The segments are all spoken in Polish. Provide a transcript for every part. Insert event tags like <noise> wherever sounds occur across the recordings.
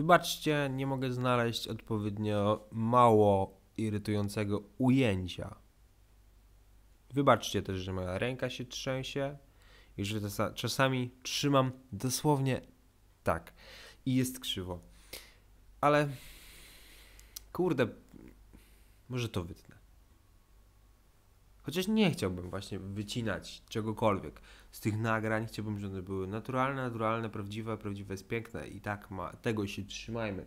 Wybaczcie, nie mogę znaleźć odpowiednio mało irytującego ujęcia. Wybaczcie też, że moja ręka się trzęsie i że czasami trzymam dosłownie tak i jest krzywo. Ale kurde, może to wytnę. Chociaż nie chciałbym właśnie wycinać czegokolwiek z tych nagrań chciałbym, żeby one były naturalne, naturalne, prawdziwe, prawdziwe jest piękne i tak ma, tego się trzymajmy.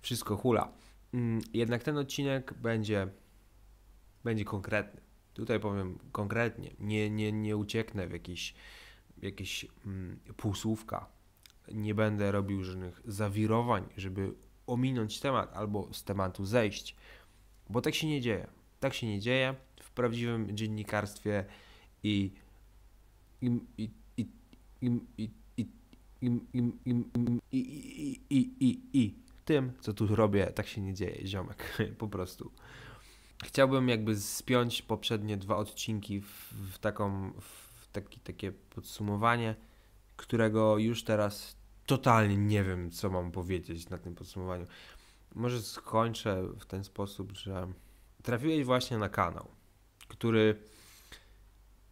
Wszystko hula. Mm, jednak ten odcinek będzie, będzie konkretny. Tutaj powiem konkretnie, nie, nie, nie ucieknę w jakieś, jakieś mm, półsłówka. Nie będę robił żadnych zawirowań, żeby ominąć temat albo z tematu zejść, bo tak się nie dzieje. Tak się nie dzieje w prawdziwym dziennikarstwie i i i i i i i i i i tym, co tu robię, tak się nie dzieje, ziomek, <laughs> po prostu. Chciałbym jakby spiąć poprzednie dwa odcinki w, w taką, w taki, takie podsumowanie, którego już teraz totalnie nie wiem, co mam powiedzieć na tym podsumowaniu. Może skończę w ten sposób, że trafiłeś właśnie na kanał, który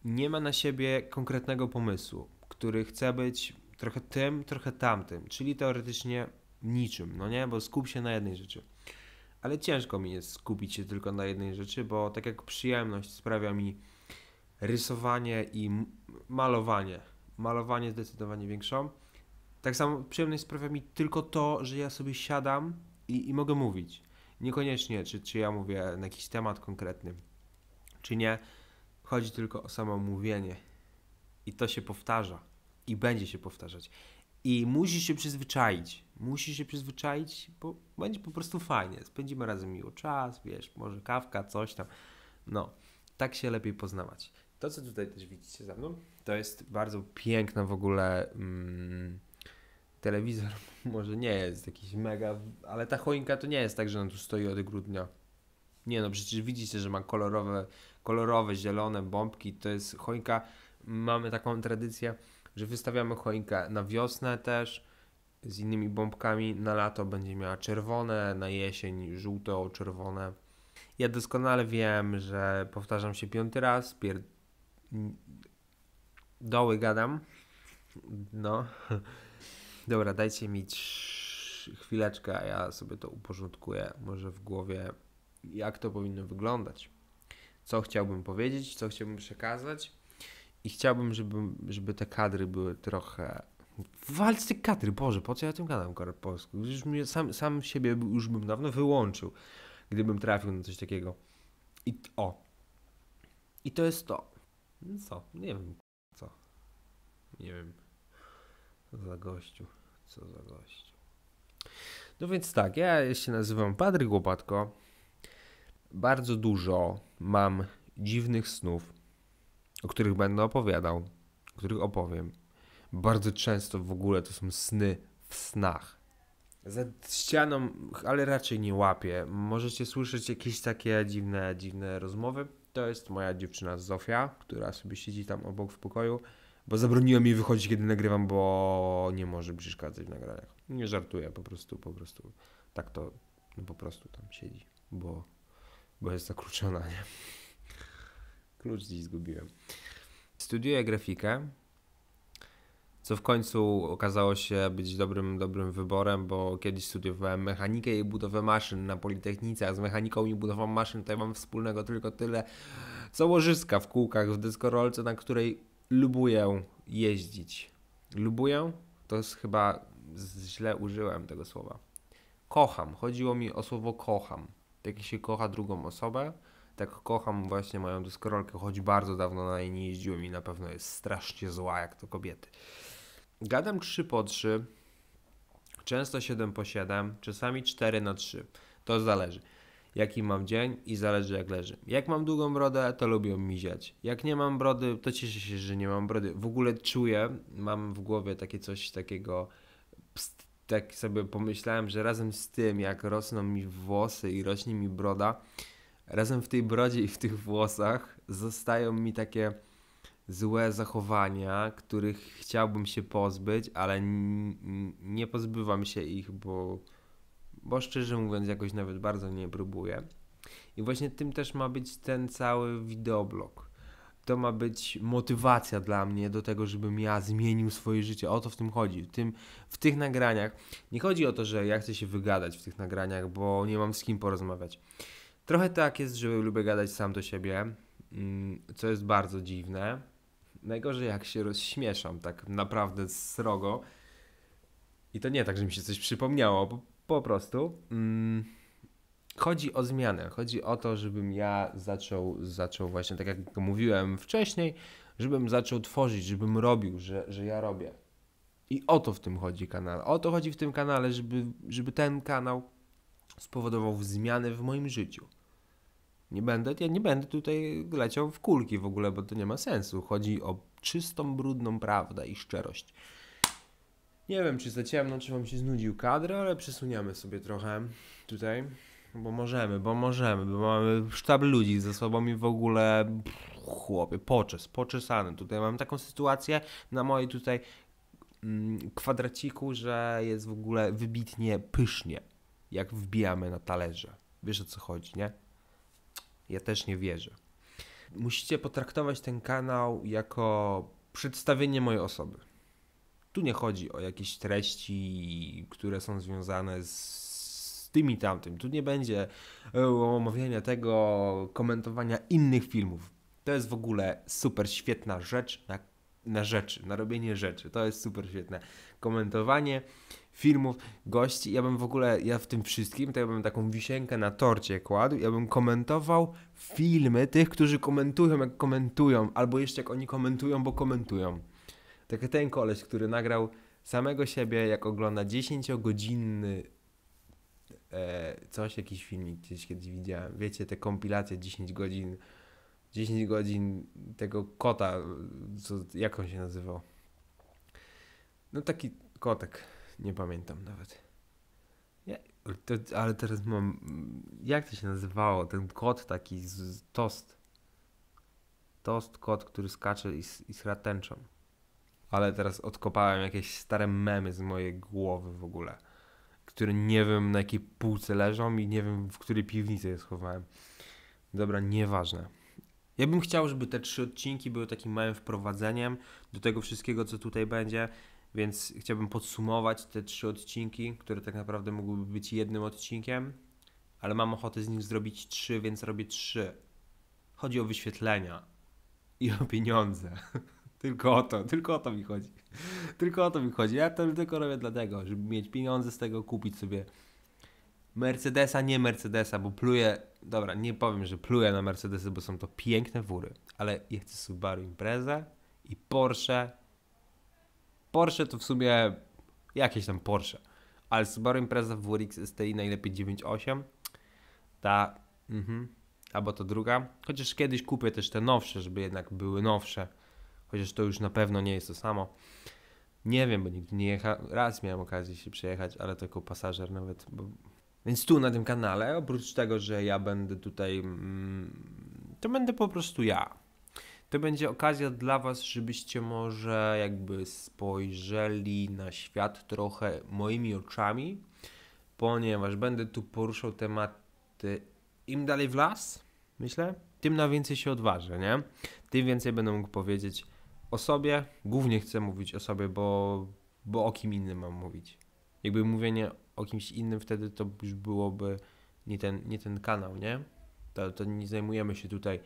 nie ma na siebie konkretnego pomysłu, który chce być trochę tym, trochę tamtym, czyli teoretycznie niczym, no nie? Bo skup się na jednej rzeczy. Ale ciężko mi jest skupić się tylko na jednej rzeczy, bo tak jak przyjemność sprawia mi rysowanie i malowanie, malowanie zdecydowanie większą, tak samo przyjemność sprawia mi tylko to, że ja sobie siadam i, i mogę mówić. Niekoniecznie, czy, czy ja mówię na jakiś temat konkretny, czy nie Chodzi tylko o samo mówienie. I to się powtarza. I będzie się powtarzać. I musisz się przyzwyczaić. Musisz się przyzwyczaić, bo będzie po prostu fajnie. Spędzimy razem miło czas, wiesz, może kawka, coś tam. No, tak się lepiej poznawać. To, co tutaj też widzicie za mną, to jest bardzo piękna w ogóle. Mm, telewizor <laughs> może nie jest jakiś mega, ale ta choinka to nie jest tak, że ona tu stoi od grudnia. Nie no, przecież widzicie, że ma kolorowe kolorowe, zielone bombki. To jest choinka. Mamy taką tradycję, że wystawiamy choinkę na wiosnę też z innymi bombkami. Na lato będzie miała czerwone, na jesień żółto-czerwone. Ja doskonale wiem, że powtarzam się piąty raz, pier... doły gadam. No. <laughs> Dobra, dajcie mi chwileczkę, a ja sobie to uporządkuję może w głowie, jak to powinno wyglądać co chciałbym powiedzieć, co chciałbym przekazać i chciałbym, żeby, żeby te kadry były trochę... Walcz z kadry, Boże, po co ja tym gadam po polsku? Już mnie, sam, sam siebie już bym dawno wyłączył, gdybym trafił na coś takiego. I o. I to jest to. No co? Nie wiem, co. Nie wiem. Co za gościu. Co za gościu. No więc tak, ja się nazywam Patryk Łopatko. Bardzo dużo mam dziwnych snów, o których będę opowiadał, o których opowiem. Bardzo często w ogóle to są sny w snach. Za ścianą, ale raczej nie łapię. Możecie słyszeć jakieś takie dziwne, dziwne rozmowy. To jest moja dziewczyna Zofia, która sobie siedzi tam obok w pokoju, bo zabroniła mi wychodzić, kiedy nagrywam, bo nie może przeszkadzać w nagraniach. Nie żartuję, po prostu, po prostu. Tak to, no po prostu tam siedzi, bo bo jest zakluczona, nie? Klucz dziś zgubiłem. Studiuję grafikę, co w końcu okazało się być dobrym, dobrym wyborem, bo kiedyś studiowałem mechanikę i budowę maszyn na Politechnice, a z mechaniką i budową maszyn tutaj mam wspólnego tylko tyle, co łożyska w kółkach w rolce na której lubuję jeździć. Lubuję? To jest chyba źle użyłem tego słowa. Kocham. Chodziło mi o słowo kocham jak się kocha drugą osobę, tak kocham właśnie moją deskorolkę, choć bardzo dawno na niej nie jeździłem i na pewno jest strasznie zła jak to kobiety. Gadam 3 po 3, często 7 po 7, czasami 4 na 3. To zależy jaki mam dzień i zależy jak leży. Jak mam długą brodę, to lubią miziać. Jak nie mam brody, to cieszę się, że nie mam brody. W ogóle czuję, mam w głowie takie coś takiego pst, tak sobie pomyślałem, że razem z tym, jak rosną mi włosy i rośnie mi broda, razem w tej brodzie i w tych włosach zostają mi takie złe zachowania, których chciałbym się pozbyć, ale nie pozbywam się ich, bo, bo szczerze mówiąc, jakoś nawet bardzo nie próbuję. I właśnie tym też ma być ten cały wideoblog to ma być motywacja dla mnie do tego, żebym ja zmienił swoje życie. O to w tym chodzi. W, tym, w tych nagraniach nie chodzi o to, że ja chcę się wygadać w tych nagraniach, bo nie mam z kim porozmawiać. Trochę tak jest, że lubię gadać sam do siebie, mm, co jest bardzo dziwne. Najgorzej jak się rozśmieszam tak naprawdę srogo. I to nie tak, że mi się coś przypomniało, po, po prostu. Mm chodzi o zmianę. Chodzi o to, żebym ja zaczął, zaczął właśnie, tak jak mówiłem wcześniej, żebym zaczął tworzyć, żebym robił, że, że ja robię. I o to w tym chodzi kanał. O to chodzi w tym kanale, żeby, żeby ten kanał spowodował zmiany w moim życiu. Nie będę, ja nie będę tutaj leciał w kulki w ogóle, bo to nie ma sensu. Chodzi o czystą, brudną prawdę i szczerość. Nie wiem, czy za ciemno, czy wam się znudził kadr, ale przesuniemy sobie trochę tutaj. Bo możemy, bo możemy, bo mamy sztab ludzi ze sobą i w ogóle chłopie, poczes, poczesany. Tutaj mam taką sytuację na mojej tutaj mm, kwadraciku, że jest w ogóle wybitnie pysznie, jak wbijamy na talerze. Wiesz o co chodzi, nie? Ja też nie wierzę. Musicie potraktować ten kanał jako przedstawienie mojej osoby. Tu nie chodzi o jakieś treści, które są związane z tym i tamtym. Tu nie będzie e, omawiania tego, komentowania innych filmów. To jest w ogóle super świetna rzecz na, na rzeczy, na robienie rzeczy. To jest super świetne. Komentowanie filmów, gości. Ja bym w ogóle, ja w tym wszystkim, to ja bym taką wisienkę na torcie kładł, ja bym komentował filmy tych, którzy komentują, jak komentują, albo jeszcze jak oni komentują, bo komentują. Tak ten koleś, który nagrał samego siebie, jak ogląda 10-godzinny E, coś, jakiś filmik gdzieś kiedyś widziałem. Wiecie, te kompilacje 10 godzin, 10 godzin tego kota, co, jak on się nazywał. No taki kotek, nie pamiętam nawet. Ja, to, ale teraz mam, jak to się nazywało, ten kot taki z, z tost. Tost kot, który skacze i, i tęczą. Ale teraz odkopałem jakieś stare memy z mojej głowy w ogóle które nie wiem na jakiej półce leżą i nie wiem w której piwnicy je schowałem. Dobra, nieważne. Ja bym chciał, żeby te trzy odcinki były takim małym wprowadzeniem do tego wszystkiego, co tutaj będzie, więc chciałbym podsumować te trzy odcinki, które tak naprawdę mogłyby być jednym odcinkiem, ale mam ochotę z nich zrobić trzy, więc robię trzy. Chodzi o wyświetlenia i o pieniądze. <laughs> Tylko o to, tylko o to mi chodzi. <laughs> Tylko o to mi chodzi. Ja to tylko robię dlatego, żeby mieć pieniądze z tego, kupić sobie Mercedesa, nie Mercedesa, bo pluję, dobra, nie powiem, że pluję na Mercedesy, bo są to piękne wóry, ale ja chcę Subaru Impreza i Porsche. Porsche to w sumie jakieś tam Porsche, ale Subaru Impreza WRX STI najlepiej 9.8, ta, mhm, albo to druga, chociaż kiedyś kupię też te nowsze, żeby jednak były nowsze, chociaż to już na pewno nie jest to samo. Nie wiem, bo nigdy nie jechałem. Raz miałem okazję się przejechać, ale to jako pasażer nawet. Bo... Więc tu na tym kanale, oprócz tego, że ja będę tutaj, mm, to będę po prostu ja. To będzie okazja dla Was, żebyście może jakby spojrzeli na świat trochę moimi oczami, ponieważ będę tu poruszał tematy im dalej w las, myślę, tym na więcej się odważę, nie? Tym więcej będę mógł powiedzieć o sobie, głównie chcę mówić o sobie, bo, bo o kim innym mam mówić. Jakby mówienie o kimś innym wtedy to już byłoby nie ten, nie ten kanał, nie? To, to nie zajmujemy się tutaj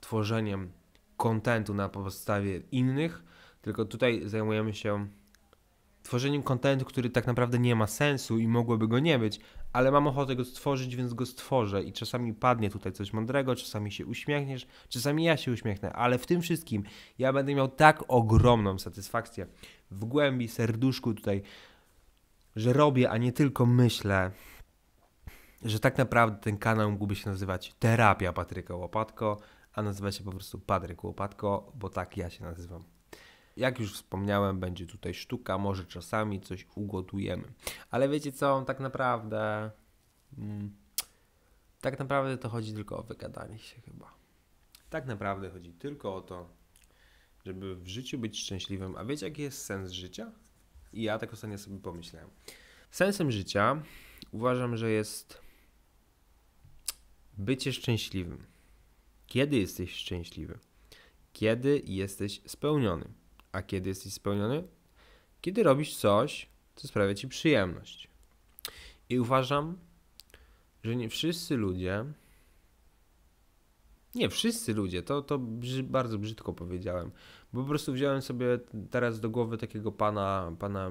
tworzeniem kontentu na podstawie innych, tylko tutaj zajmujemy się tworzeniem kontentu, który tak naprawdę nie ma sensu i mogłoby go nie być, ale mam ochotę go stworzyć, więc go stworzę i czasami padnie tutaj coś mądrego, czasami się uśmiechniesz, czasami ja się uśmiechnę, ale w tym wszystkim ja będę miał tak ogromną satysfakcję w głębi serduszku tutaj, że robię, a nie tylko myślę, że tak naprawdę ten kanał mógłby się nazywać Terapia Patryka Łopatko, a nazywa się po prostu Patryk Łopatko, bo tak ja się nazywam. Jak już wspomniałem, będzie tutaj sztuka, może czasami coś ugotujemy. Ale wiecie co, tak naprawdę. Mm, tak naprawdę to chodzi tylko o wygadanie się chyba. Tak naprawdę chodzi tylko o to, żeby w życiu być szczęśliwym. A wiecie, jaki jest sens życia? I ja tak ostatnio sobie pomyślałem. Sensem życia uważam, że jest bycie szczęśliwym. Kiedy jesteś szczęśliwy? Kiedy jesteś spełniony? A kiedy jesteś spełniony? Kiedy robisz coś, co sprawia ci przyjemność. I uważam, że nie wszyscy ludzie, nie wszyscy ludzie, to, to brzy, bardzo brzydko powiedziałem, bo po prostu wziąłem sobie teraz do głowy takiego pana, pana,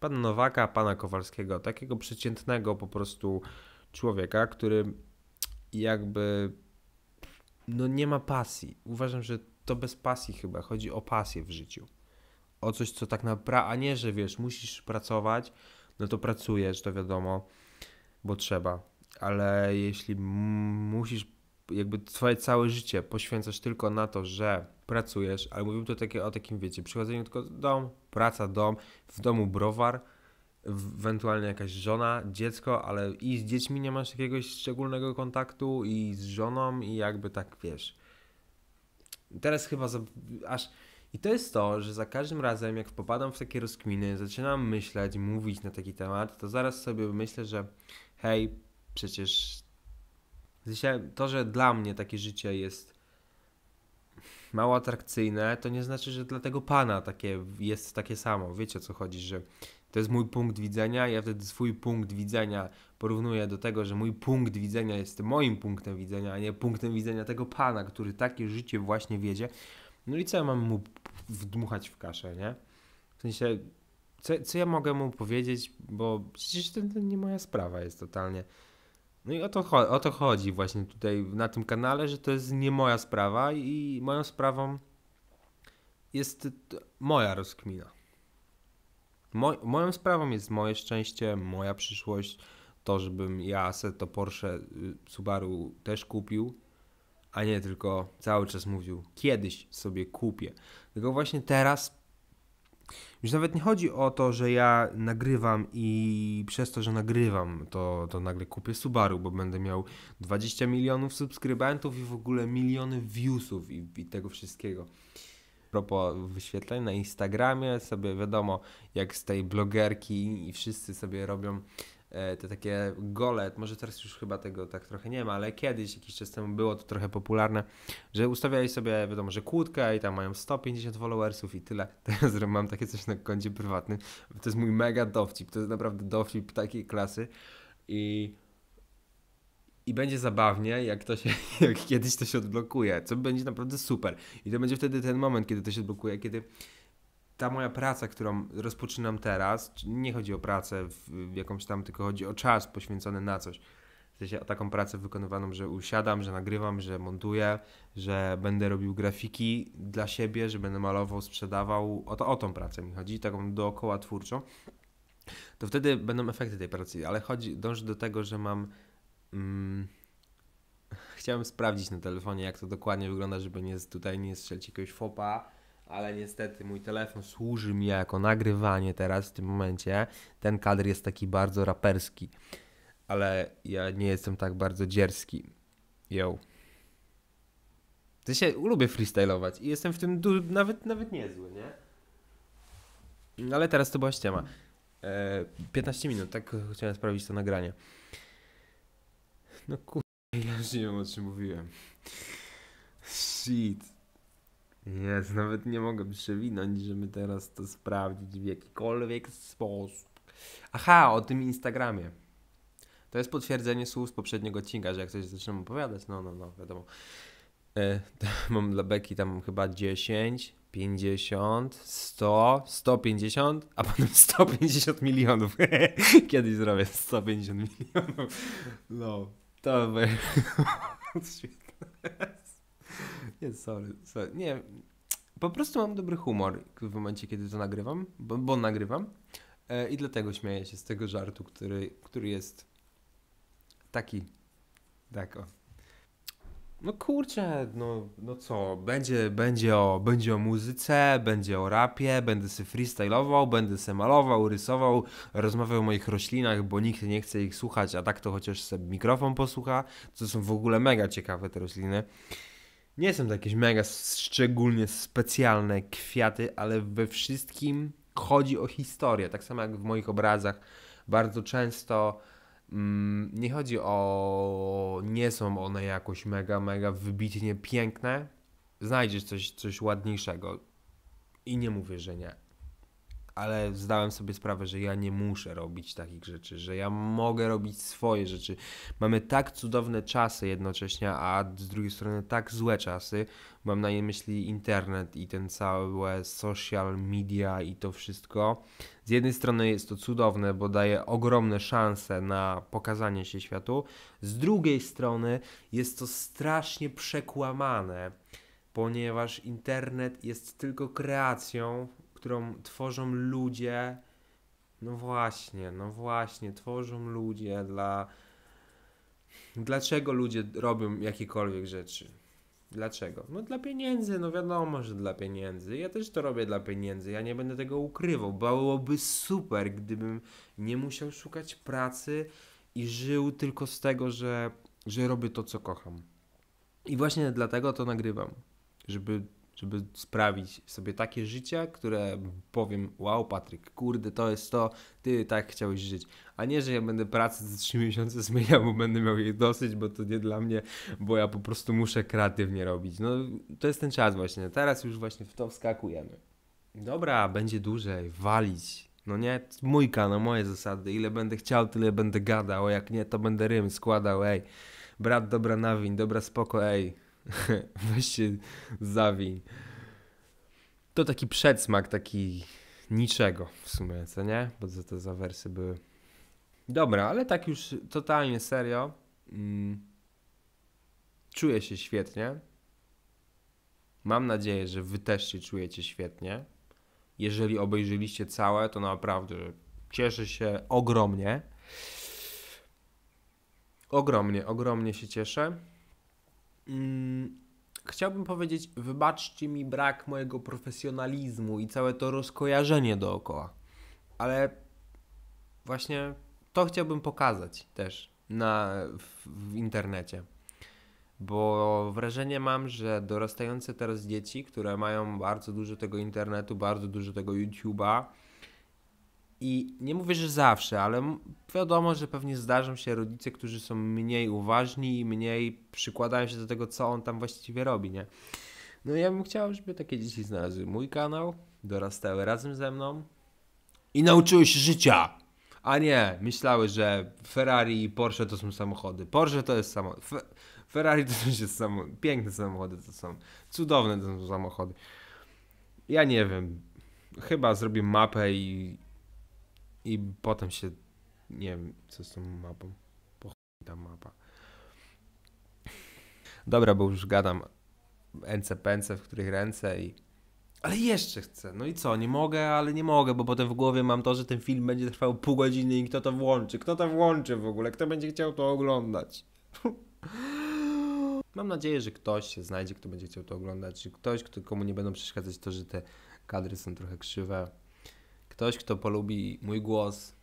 pana Nowaka, pana Kowalskiego, takiego przeciętnego po prostu człowieka, który jakby no nie ma pasji. Uważam, że to bez pasji chyba. Chodzi o pasję w życiu. O coś, co tak naprawdę, a nie, że wiesz, musisz pracować, no to pracujesz, to wiadomo, bo trzeba. Ale jeśli musisz, jakby twoje całe życie poświęcasz tylko na to, że pracujesz, ale mówimy tu takie, o takim, wiecie, przychodzeniu tylko dom, praca, dom, w domu browar, ewentualnie jakaś żona, dziecko, ale i z dziećmi nie masz jakiegoś szczególnego kontaktu i z żoną i jakby tak, wiesz Teraz chyba za, aż. I to jest to, że za każdym razem, jak popadam w takie rozkminy, zaczynam myśleć, mówić na taki temat, to zaraz sobie myślę, że hej, przecież to, że dla mnie takie życie jest mało atrakcyjne, to nie znaczy, że dla tego pana takie jest takie samo. Wiecie o co chodzi, że to jest mój punkt widzenia, ja wtedy swój punkt widzenia porównuję do tego, że mój punkt widzenia jest moim punktem widzenia, a nie punktem widzenia tego pana, który takie życie właśnie wiedzie. No i co ja mam mu wdmuchać w kaszę, nie? W sensie, co, co ja mogę mu powiedzieć, bo przecież to, to nie moja sprawa jest totalnie. No i o to, o to chodzi właśnie tutaj na tym kanale, że to jest nie moja sprawa i moją sprawą jest moja rozkmina. Mo moją sprawą jest moje szczęście, moja przyszłość, to, żebym ja se to Porsche y, Subaru też kupił, a nie tylko cały czas mówił, kiedyś sobie kupię. Tylko właśnie teraz już nawet nie chodzi o to, że ja nagrywam i przez to, że nagrywam, to, to nagle kupię Subaru, bo będę miał 20 milionów subskrybentów i w ogóle miliony viewsów i, i tego wszystkiego. A propos wyświetleń na Instagramie, sobie wiadomo, jak z tej blogerki i wszyscy sobie robią E, te takie gole, może teraz już chyba tego tak trochę nie ma, ale kiedyś, jakiś czas temu było to trochę popularne, że ustawiali sobie, wiadomo, że kłódkę i tam mają 150 followersów i tyle. <laughs> Teraz mam takie coś na koncie prywatnym. To jest mój mega dowcip, to jest naprawdę dowcip takiej klasy i i będzie zabawnie, jak to się, <laughs> jak kiedyś to się odblokuje, co będzie naprawdę super. I to będzie wtedy ten moment, kiedy to się odblokuje, kiedy ta moja praca, którą rozpoczynam teraz, nie chodzi o pracę w jakąś tam, tylko chodzi o czas poświęcony na coś. W sensie o taką pracę wykonywaną, że usiadam, że nagrywam, że montuję, że będę robił grafiki dla siebie, że będę malował, sprzedawał. O, to, o tą pracę mi chodzi, taką dookoła twórczą. To wtedy będą efekty tej pracy, ale chodzi, dążę do tego, że mam. Mm, <laughs> chciałem sprawdzić na telefonie, jak to dokładnie wygląda, żeby nie, tutaj nie strzelić jakiegoś fopa ale niestety mój telefon służy mi jako nagrywanie teraz w tym momencie. Ten kadr jest taki bardzo raperski, ale ja nie jestem tak bardzo dzierski. Yo. Ty się lubię freestylować i jestem w tym nawet, nawet niezły, nie? Ale teraz to była ściema. E, 15 minut, tak chciałem sprawdzić to nagranie. No kurwa, <laughs> ja już nie wiem o czym mówiłem. Shit. Jest, nawet nie mogę przewinąć, żeby teraz to sprawdzić w jakikolwiek sposób. Aha, o tym Instagramie. To jest potwierdzenie słów z poprzedniego odcinka, że jak coś zaczynam opowiadać, no, no, no, wiadomo. E, <laughs> mam dla Beki tam chyba 10, 50, 100, 150, a potem 150 <laughs> milionów. <laughs> Kiedyś zrobię 150 milionów. No, to by... świetne. Nie, sorry, sorry. Nie, po prostu mam dobry humor w momencie, kiedy to nagrywam, bo, bo nagrywam. E, I dlatego śmieję się z tego żartu, który, który jest taki. Tak, o. No kurczę, no, no co, będzie, będzie, o, będzie o muzyce, będzie o rapie, będę se freestylował, będę se malował, rysował, rozmawiał o moich roślinach, bo nikt nie chce ich słuchać, a tak to chociaż se mikrofon posłucha, co są w ogóle mega ciekawe te rośliny nie są to jakieś mega szczególnie specjalne kwiaty, ale we wszystkim chodzi o historię. Tak samo jak w moich obrazach bardzo często mm, nie chodzi o. nie są one jakoś mega, mega wybitnie piękne. Znajdziesz coś, coś ładniejszego. I nie mówię, że nie ale zdałem sobie sprawę, że ja nie muszę robić takich rzeczy, że ja mogę robić swoje rzeczy. Mamy tak cudowne czasy jednocześnie, a z drugiej strony tak złe czasy. Mam na myśli internet i ten całe social media i to wszystko. Z jednej strony jest to cudowne, bo daje ogromne szanse na pokazanie się światu, z drugiej strony jest to strasznie przekłamane ponieważ internet jest tylko kreacją którą tworzą ludzie. No właśnie, no właśnie, tworzą ludzie dla. Dlaczego ludzie robią jakiekolwiek rzeczy? Dlaczego? No dla pieniędzy, no wiadomo, że dla pieniędzy. Ja też to robię dla pieniędzy, ja nie będę tego ukrywał. Byłoby super, gdybym nie musiał szukać pracy i żył tylko z tego, że, że robię to, co kocham. I właśnie dlatego to nagrywam, żeby żeby sprawić sobie takie życie, które powiem, wow Patryk, kurde, to jest to, ty tak chciałeś żyć. A nie, że ja będę pracę za trzy <laughs> miesiące zmieniał, bo będę miał jej dosyć, bo to nie dla mnie, bo ja po prostu muszę kreatywnie robić. No to jest ten czas właśnie, teraz już właśnie w to wskakujemy. Dobra, będzie dłużej, walić. No nie, mój kanał, moje zasady, ile będę chciał, tyle będę gadał, jak nie, to będę rym składał, ej. Brat, dobra nawiń, dobra spoko, ej <laughs> Weź się zawiń. To taki przedsmak, taki niczego w sumie, co nie? Bo co to zawersy były. Dobra, ale tak już totalnie serio. Mm. Czuję się świetnie. Mam nadzieję, że wy też się czujecie świetnie. Jeżeli obejrzyliście całe, to naprawdę cieszę się ogromnie. Ogromnie, ogromnie się cieszę. Mm, chciałbym powiedzieć, wybaczcie mi brak mojego profesjonalizmu i całe to rozkojarzenie dookoła, ale właśnie to chciałbym pokazać też na, w, w internecie, bo wrażenie mam, że dorastające teraz dzieci, które mają bardzo dużo tego internetu, bardzo dużo tego YouTube'a, i nie mówię, że zawsze, ale wiadomo, że pewnie zdarzą się rodzice, którzy są mniej uważni i mniej przykładają się do tego, co on tam właściwie robi, nie? No ja bym chciał, żeby takie dzieci znalazły mój kanał, dorastały razem ze mną i nauczyły się życia. A nie, myślały, że Ferrari i Porsche to są samochody. Porsche to jest samochód. Fe Ferrari to też jest samochód. Piękne samochody to są. Cudowne to są samochody. Ja nie wiem. Chyba zrobię mapę i, i potem się, nie wiem, co z tą mapą. Po ta mapa. Dobra, bo już gadam NCPNC, w których ręce i... Ale jeszcze chcę. No i co? Nie mogę, ale nie mogę, bo potem w głowie mam to, że ten film będzie trwał pół godziny i kto to włączy? Kto to włączy w ogóle? Kto będzie chciał to oglądać? <laughs> Mam nadzieję, że ktoś się znajdzie, kto będzie chciał to oglądać, czy ktoś, kto, komu nie będą przeszkadzać to, że te kadry są trochę krzywe. Ktoś, kto polubi mój głos,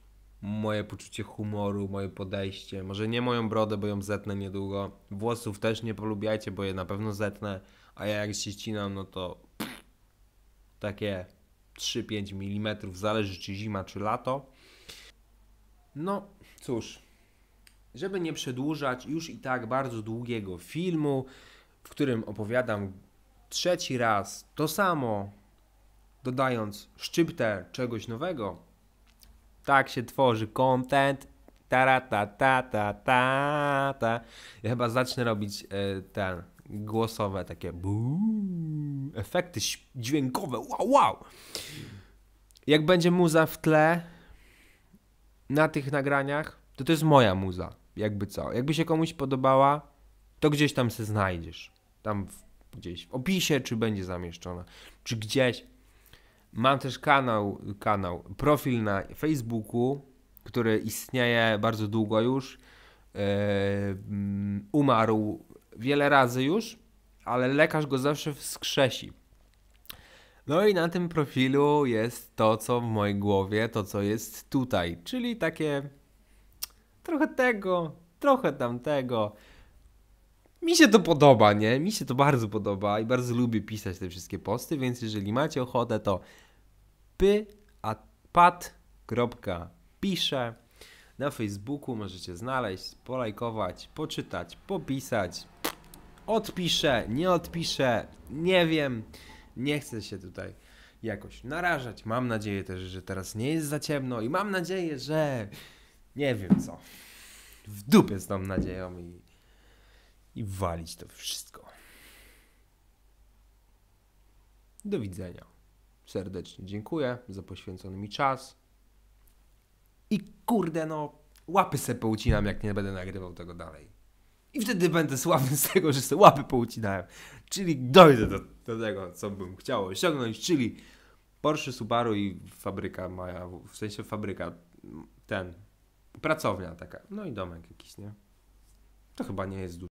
moje poczucie humoru, moje podejście, może nie moją brodę, bo ją zetnę niedługo. Włosów też nie polubiajcie, bo je na pewno zetnę, a ja jak się ścinam, no to pff, takie 3-5 mm, zależy czy zima, czy lato. No cóż, żeby nie przedłużać już i tak bardzo długiego filmu, w którym opowiadam trzeci raz to samo, dodając szczyptę czegoś nowego, tak się tworzy content. Ta, ta, ta, ta, ta, ta. Ja chyba zacznę robić y, głosowe takie buu, efekty dźwiękowe. Wow, wow. Jak będzie muza w tle na tych nagraniach, to to jest moja muza. Jakby co. Jakby się komuś podobała, to gdzieś tam się znajdziesz. Tam w, gdzieś w opisie, czy będzie zamieszczona, czy gdzieś Mam też kanał, kanał, profil na Facebooku, który istnieje bardzo długo już. Yy, umarł wiele razy już, ale lekarz go zawsze wskrzesi. No i na tym profilu jest to, co w mojej głowie, to co jest tutaj, czyli takie trochę tego, trochę tamtego. Mi się to podoba, nie? Mi się to bardzo podoba i bardzo lubię pisać te wszystkie posty, więc jeżeli macie ochotę, to py, a pat, Na Facebooku możecie znaleźć, polajkować, poczytać, popisać. Odpiszę, nie odpiszę, nie wiem. Nie chcę się tutaj jakoś narażać. Mam nadzieję też, że teraz nie jest za ciemno i mam nadzieję, że nie wiem co. W dupie z tą nadzieją i, i walić to wszystko. Do widzenia serdecznie dziękuję za poświęcony mi czas. I kurde, no, łapy se poucinam, jak nie będę nagrywał tego dalej. I wtedy będę sławny z tego, że se łapy poucinałem. Czyli dojdę do, do tego, co bym chciał osiągnąć, czyli Porsche, Subaru i fabryka moja, w sensie fabryka, ten, pracownia taka, no i domek jakiś, nie? To chyba nie jest dużo.